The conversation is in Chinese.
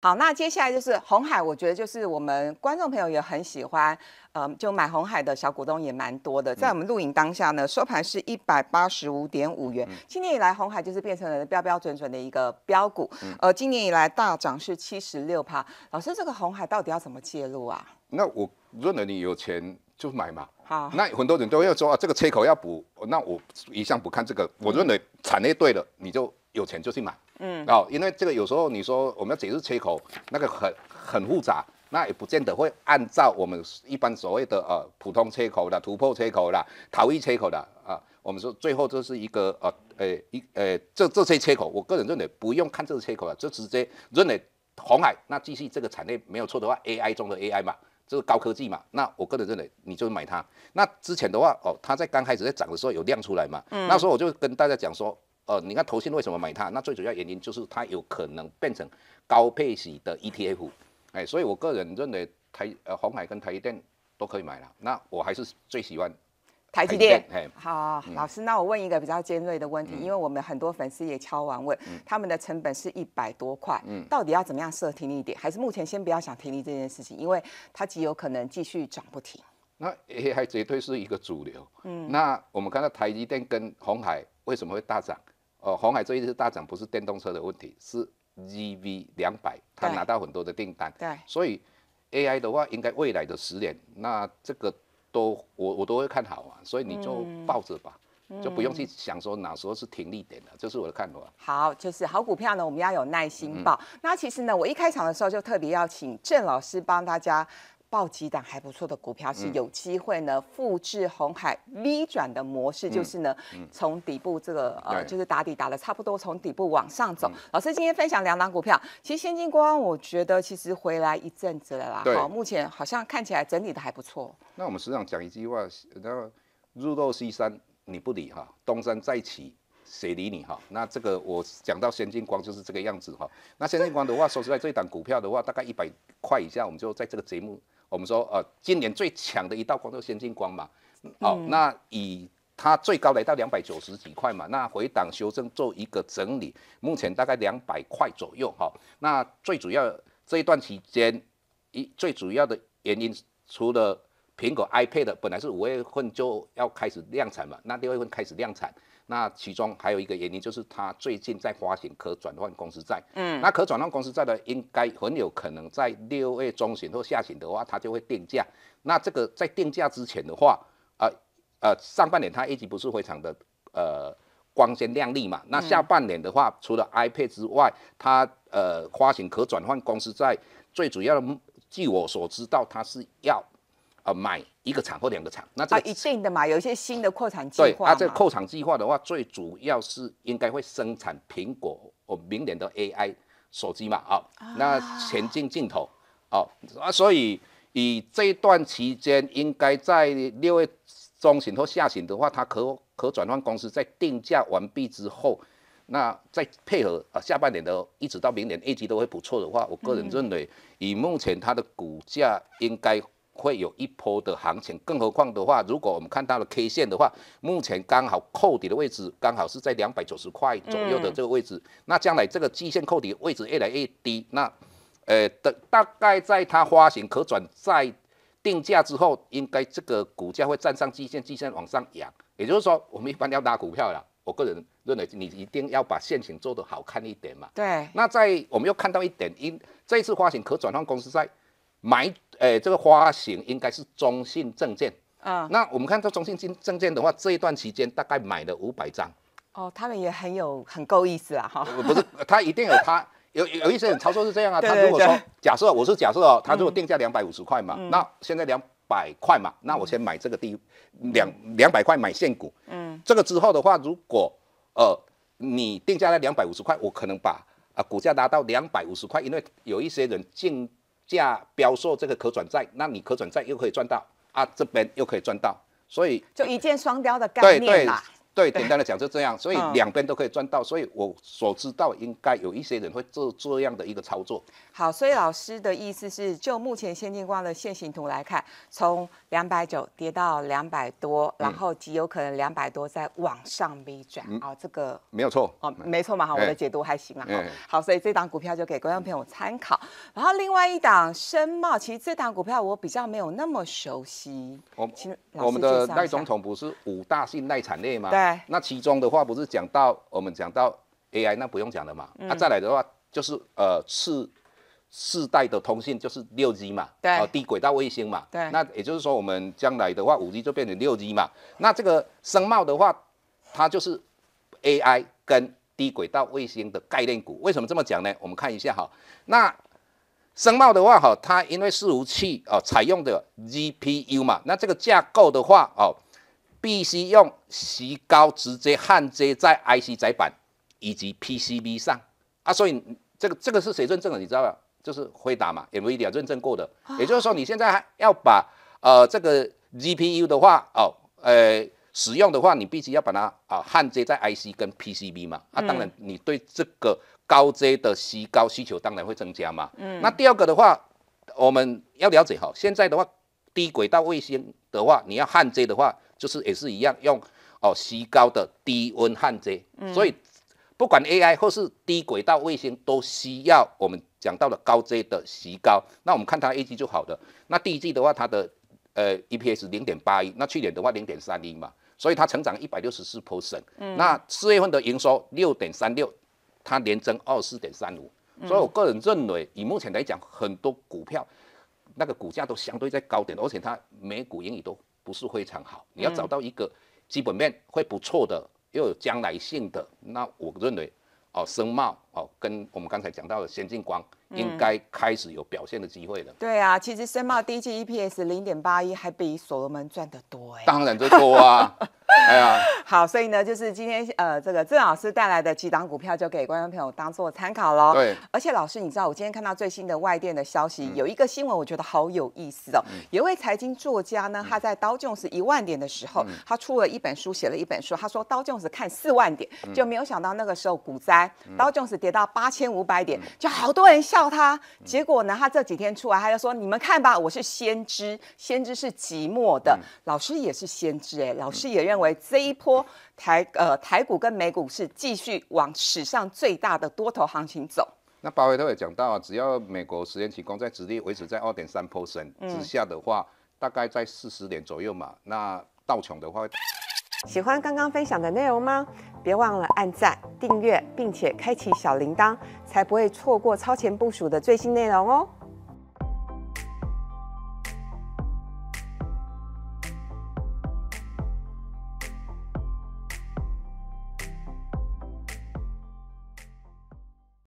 好，那接下来就是红海，我觉得就是我们观众朋友也很喜欢，嗯，就买红海的小股东也蛮多的。在我们录影当下呢，收盘是一百八十五点五元。今年以来，红海就是变成了标标准准的一个标股，呃，今年以来大涨是七十六趴。老师，这个红海到底要怎么介入啊？那我认了你有钱就买嘛。好，那很多人都要说啊，这个缺口要补，那我一向不看这个，我认为产业对了，你就有钱就去买。嗯哦，因为这个有时候你说我们要解释缺口，那个很很复杂，那也不见得会按照我们一般所谓的呃普通缺口的突破缺口啦、逃逸缺口的啊，我们说最后这是一个呃呃一诶这这些缺口，我个人认为不用看这个缺口了，就直接认为红海，那继续这个产业没有错的话，AI 中的 AI 嘛，这个高科技嘛，那我个人认为你就买它。那之前的话哦，它在刚开始在涨的时候有量出来嘛，那时候我就跟大家讲说。呃，你看投信为什么买它？那最主要原因就是它有可能变成高配型的 ETF，哎，所以我个人认为台呃红海跟台积电都可以买了。那我还是最喜欢台积电。哎，好，老师，那我问一个比较尖锐的问题，因为我们很多粉丝也敲完问，他们的成本是一百多块，嗯，到底要怎么样设停一点？还是目前先不要想停离这件事情，因为它极有可能继续涨不停。那 AI 绝对是一个主流，嗯，那我们看到台积电跟红海为什么会大涨？呃，红海这一次大涨不是电动车的问题，是 G V 两百，它拿到很多的订单。对，所以 A I 的话，应该未来的十年，那这个都我我都会看好啊。所以你就抱着吧，就不用去想说哪时候是停利点的，这是我的看法。好，就是好股票呢，我们要有耐心抱。那其实呢，我一开场的时候就特别要请郑老师帮大家。暴击档还不错的股票是有机会呢，复制红海 V 转的模式，就是呢，从底部这个呃就是打底打的差不多，从底部往上走。老师今天分享两档股票，其实先进光我觉得其实回来一阵子了啦，目前好像看起来整理的还不错。那我们实际上讲一句话，那入到西山你不理哈，东山再起谁理你哈？那这个我讲到先进光就是这个样子哈。那先进光的话，说实在，这档股票的话，大概一百块以下，我们就在这个节目。我们说，呃，今年最强的一道光就是先进光嘛，好，那以它最高来到两百九十几块嘛，那回档修正做一个整理，目前大概两百块左右哈。那最主要这一段期间，一最主要的原因，除了苹果 iPad 本来是五月份就要开始量产嘛，那六月份开始量产。那其中还有一个原因，就是它最近在发行可转换公司债。嗯，那可转换公司债呢，应该很有可能在六月中旬或下旬的话，它就会定价。那这个在定价之前的话，呃呃，上半年它业绩不是非常的呃光鲜亮丽嘛？那下半年的话，除了 iPad 之外，它呃发行可转换公司债，最主要的据我所知道，它是要。呃，买一个厂或两个厂，那这一定的嘛，有一些新的扩产计划。对，它这个扩产计划的话，最主要是应该会生产苹果哦，明年的 AI 手机嘛，啊，那前进镜头，哦啊，所以以这段期间，应该在六月中旬或下旬的话，它可可转换公司在定价完毕之后，那再配合啊，下半年的一直到明年业绩都会不错的话，我个人认为，以目前它的股价应该。会有一波的行情，更何况的话，如果我们看到了 K 线的话，目前刚好扣底的位置刚好是在两百九十块左右的这个位置，那将来这个基线扣底位置越来越低，那，呃，的大概在它发行可转债定价之后，应该这个股价会站上基线，基线往上扬。也就是说，我们一般要打股票了，我个人认为你一定要把线型做得好看一点嘛。对。那在我们又看到一点，因这一次发行可转换公司在买。哎，这个花型应该是中信证券啊。那我们看到中信证证券的话，这一段期间大概买了五百张。哦，他们也很有很够意思啊，哈。不是，他一定有他有有一些人操作是这样啊。他如果说假设我是假设哦，他如果定价两百五十块嘛，那现在两百块嘛，那我先买这个第一两两百块买现股。嗯。这个之后的话，如果呃你定价在两百五十块，我可能把啊股价拉到两百五十块，因为有一些人进。价标售这个可转债，那你可转债又可以赚到啊，这边又可以赚到，所以就一箭双雕的概念啦。对，简单的讲就这样，所以两边都可以赚到，所以我所知道应该有一些人会做这样的一个操作。好，所以老师的意思是，就目前先进光的线形图来看，从两百九跌到两百多，然后极有可能两百多再往上逆转。啊，这个没有错，哦，没错嘛，哈，我的解读还行嘛，好，好，所以这档股票就给观众朋友参考。然后另外一档深茂，其实这档股票我比较没有那么熟悉。我，我们的赖总统不是五大性耐产业吗？对。那其中的话，不是讲到我们讲到 AI，那不用讲了嘛。那再来的话，就是呃四四代的通信就是六 G 嘛，对，啊低轨道卫星嘛，对。那也就是说，我们将来的话，五 G 就变成六 G 嘛。那这个声茂的话，它就是 AI 跟低轨道卫星的概念股。为什么这么讲呢？我们看一下哈。那声茂的话哈，它因为伺服器哦，采用的 GPU 嘛，那这个架构的话哦。必须用石膏直接焊接在 IC 载板以及 PCB 上啊！所以这个这个是谁认证的？你知道吗？就是惠达嘛，Nvidia 认证过的。也就是说，你现在要把呃这个 GPU 的话哦，呃使用的话，你必须要把它啊焊接在 IC 跟 PCB 嘛。啊，当然你对这个高阶的石膏需求当然会增加嘛。嗯。那第二个的话，我们要了解哈，现在的话低轨道卫星的话，你要焊接的话。就是也是一样用哦，极高的低温焊接，所以不管 AI 或是低轨道卫星都需要我们讲到的高阶的极高。那我们看它 A G 就好的。那第一季的话，它的呃 EPS 零点八一，那去年的话零点三一嘛，所以它成长一百六十四 percent。那四月份的营收六点三六，它年增二四点三五。所以我个人认为，以目前来讲，很多股票那个股价都相对在高点而且它每股盈利都。不是非常好，你要找到一个基本面会不错的又有将来性的，那我认为哦，森茂哦跟我们刚才讲到的先进光应该开始有表现的机会了。对啊，其实申茂第一季 EPS 零点八一还比所罗门赚得多哎。当然多啊。哎呀，好，所以呢，就是今天呃，这个郑老师带来的几档股票，就给观众朋友当做参考喽。对，而且老师，你知道我今天看到最新的外电的消息，有一个新闻，我觉得好有意思哦。有位财经作家呢，他在刀 Jones 一万点的时候，他出了一本书，写了一本书，他说刀 Jones 看四万点，就没有想到那个时候股灾，刀 Jones 跌到八千五百点，就好多人笑他。结果呢，他这几天出来，他就说你们看吧，我是先知，先知是寂寞的，老师也是先知，哎，老师也认为。这一波台呃台股跟美股是继续往史上最大的多头行情走。那巴菲特也讲到，啊，只要美国十年期公债殖利维持在二点三 percent 之下的话，大概在四十点左右嘛。那道琼的话，喜欢刚刚分享的内容吗？别忘了按赞、订阅，并且开启小铃铛，才不会错过超前部署的最新内容哦。